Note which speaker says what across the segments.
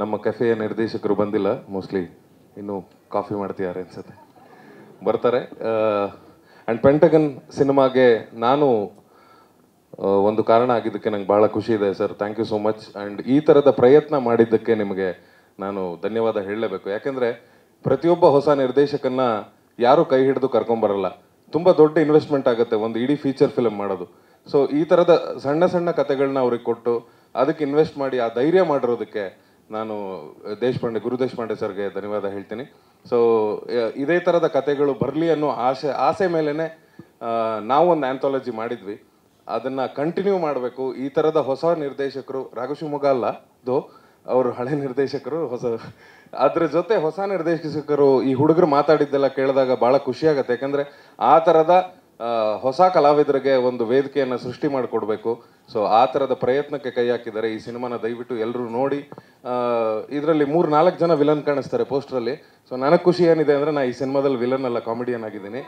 Speaker 1: ನಮ್ಮ ಕೆಫೆಯ ನಿರ್ದೇಶಕರು ಬಂದಿಲ್ಲ ಮೋಸ್ಟ್ಲಿ ಇನ್ನು ಕಾಫಿ ಮಾಡ್ತಿದ್ದಾರೆ ಅನ್ಸುತ್ತೆ ಬರ್ತಾರೆ ಆ್ಯಂಡ್ ಪೆಂಟಗನ್ ಸಿನಿಮಾಗೆ ನಾನು ಒಂದು ಕಾರಣ ಆಗಿದ್ದಕ್ಕೆ ನಂಗೆ ಭಾಳ ಖುಷಿ ಇದೆ sir thank you so much and ಈ ಥರದ ಪ್ರಯತ್ನ ಮಾಡಿದ್ದಕ್ಕೆ ನಿಮಗೆ ನಾನು ಧನ್ಯವಾದ ಹೇಳಲೇಬೇಕು ಯಾಕೆಂದರೆ ಪ್ರತಿಯೊಬ್ಬ ಹೊಸ ನಿರ್ದೇಶಕನ್ನ ಯಾರೂ ಕೈ ಹಿಡಿದು ಕರ್ಕೊಂಬರಲ್ಲ ತುಂಬ ದೊಡ್ಡ ಇನ್ವೆಸ್ಟ್ಮೆಂಟ್ ಆಗುತ್ತೆ ಒಂದು ಇಡೀ ಫೀಚರ್ ಫಿಲಮ್ ಮಾಡೋದು ಸೊ ಈ ಥರದ ಸಣ್ಣ ಸಣ್ಣ ಕತೆಗಳನ್ನ ಅವ್ರಿಗೆ ಕೊಟ್ಟು ಅದಕ್ಕೆ ಇನ್ವೆಸ್ಟ್ ಮಾಡಿ ಆ ಧೈರ್ಯ ಮಾಡಿರೋದಕ್ಕೆ ನಾನು ದೇಶಪಾಂಡೆ ಗುರು ದೇಶಪಾಂಡೆ ಸರ್ಗೆ ಧನ್ಯವಾದ ಹೇಳ್ತೀನಿ ಸೊ ಇದೇ ಥರದ ಕತೆಗಳು ಬರಲಿ ಅನ್ನೋ ಆಸೆ ಆಸೆ ಮೇಲೇ ನಾವು ಒಂದು ಆ್ಯಂಥಾಲಜಿ ಮಾಡಿದ್ವಿ ಅದನ್ನು ಕಂಟಿನ್ಯೂ ಮಾಡಬೇಕು ಈ ಥರದ ಹೊಸ ನಿರ್ದೇಶಕರು ರಾಘಶಿವಮೊಗ್ಗ ಅಲ್ಲ ದೋ ಅವರು ಹಳೆ ನಿರ್ದೇಶಕರು ಹೊಸ ಅದ್ರ ಜೊತೆ ಹೊಸ ನಿರ್ದೇಶಕರು ಈ ಹುಡುಗರು ಮಾತಾಡಿದ್ದೆಲ್ಲ ಕೇಳಿದಾಗ ಭಾಳ ಖುಷಿಯಾಗತ್ತೆ ಯಾಕಂದರೆ ಆ ಥರದ ಹೊಸ ಕಲಾವಿದರಿಗೆ ಒಂದು ವೇದಿಕೆಯನ್ನು ಸೃಷ್ಟಿ ಮಾಡಿಕೊಡ್ಬೇಕು ಸೊ ಆ ಥರದ ಪ್ರಯತ್ನಕ್ಕೆ ಕೈ ಹಾಕಿದ್ದಾರೆ ಈ ಸಿನಿಮಾನ ದಯವಿಟ್ಟು ಎಲ್ಲರೂ ನೋಡಿ ಇದರಲ್ಲಿ ಮೂರು ನಾಲ್ಕು ಜನ ವಿಲನ್ ಕಾಣಿಸ್ತಾರೆ ಪೋಸ್ಟ್ರಲ್ಲಿ ಸೊ ನನಗೆ ಖುಷಿ ಏನಿದೆ ಅಂದರೆ ನಾನು ಈ ಸಿನಿಮಾದಲ್ಲಿ ವಿಲನ್ ಅಲ್ಲ ಕಾಮಿಡಿಯನ್ ಆಗಿದ್ದೀನಿ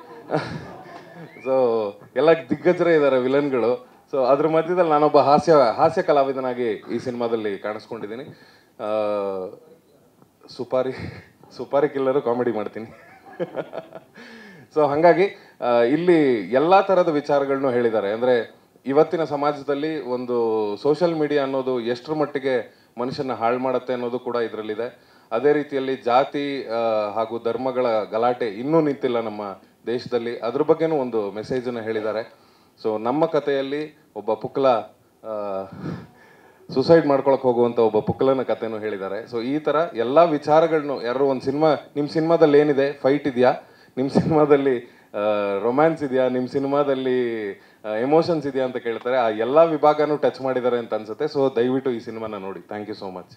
Speaker 1: ಸೊ ಎಲ್ಲ ದಿಗ್ಗಜರೇ ಇದ್ದಾರೆ ವಿಲನ್ಗಳು ಸೊ ಅದ್ರ ಮಧ್ಯದಲ್ಲಿ ನಾನೊಬ್ಬ ಹಾಸ್ಯ ಹಾಸ್ಯ ಕಲಾವಿದನಾಗಿ ಈ ಸಿನಿಮಾದಲ್ಲಿ ಕಾಣಿಸ್ಕೊಂಡಿದ್ದೀನಿ ಸುಪಾರಿ ಸುಪಾರಿ ಕಿಲ್ಲರು ಕಾಮಿಡಿ ಮಾಡ್ತೀನಿ ಸೊ ಹಾಗಾಗಿ ಇಲ್ಲಿ ಎಲ್ಲ ಥರದ ವಿಚಾರಗಳನ್ನು ಹೇಳಿದ್ದಾರೆ ಅಂದರೆ ಇವತ್ತಿನ ಸಮಾಜದಲ್ಲಿ ಒಂದು ಸೋಷಿಯಲ್ ಮೀಡಿಯಾ ಅನ್ನೋದು ಎಷ್ಟರ ಮಟ್ಟಿಗೆ ಮನುಷ್ಯನ ಹಾಳು ಮಾಡುತ್ತೆ ಅನ್ನೋದು ಕೂಡ ಇದರಲ್ಲಿದೆ ಅದೇ ರೀತಿಯಲ್ಲಿ ಜಾತಿ ಹಾಗೂ ಧರ್ಮಗಳ ಗಲಾಟೆ ಇನ್ನೂ ನಿಂತಿಲ್ಲ ನಮ್ಮ ದೇಶದಲ್ಲಿ ಅದ್ರ ಬಗ್ಗೆನೂ ಒಂದು ಮೆಸೇಜನ್ನು ಹೇಳಿದ್ದಾರೆ ಸೊ ನಮ್ಮ ಕಥೆಯಲ್ಲಿ ಒಬ್ಬ ಪುಕ್ಲ ಸುಸೈಡ್ ಮಾಡ್ಕೊಳಕ್ಕೆ ಹೋಗುವಂಥ ಒಬ್ಬ ಪುಕ್ಲನ ಕಥೆನೂ ಹೇಳಿದ್ದಾರೆ ಸೊ ಈ ಥರ ಎಲ್ಲ ವಿಚಾರಗಳನ್ನು ಯಾರು ಒಂದು ಸಿನಿಮಾ ನಿಮ್ಮ ಸಿನಿಮಾದಲ್ಲಿ ಏನಿದೆ ಫೈಟ್ ಇದೆಯಾ ನಿಮ್ಮ ಸಿನಿಮಾದಲ್ಲಿ ರೊಮ್ಯಾನ್ಸ್ ಇದೆಯಾ ನಿಮ್ಮ ಸಿನಿಮಾದಲ್ಲಿ ಎಮೋಷನ್ಸ್ ಇದೆಯಾ ಅಂತ ಕೇಳ್ತಾರೆ ಆ ಎಲ್ಲ ವಿಭಾಗನೂ ಟಚ್ ಮಾಡಿದ್ದಾರೆ ಅಂತ ಅನ್ಸುತ್ತೆ ಸೊ ದಯವಿಟ್ಟು ಈ ಸಿನಿಮಾನ ನೋಡಿ ಥ್ಯಾಂಕ್ ಯು ಸೋ ಮಚ್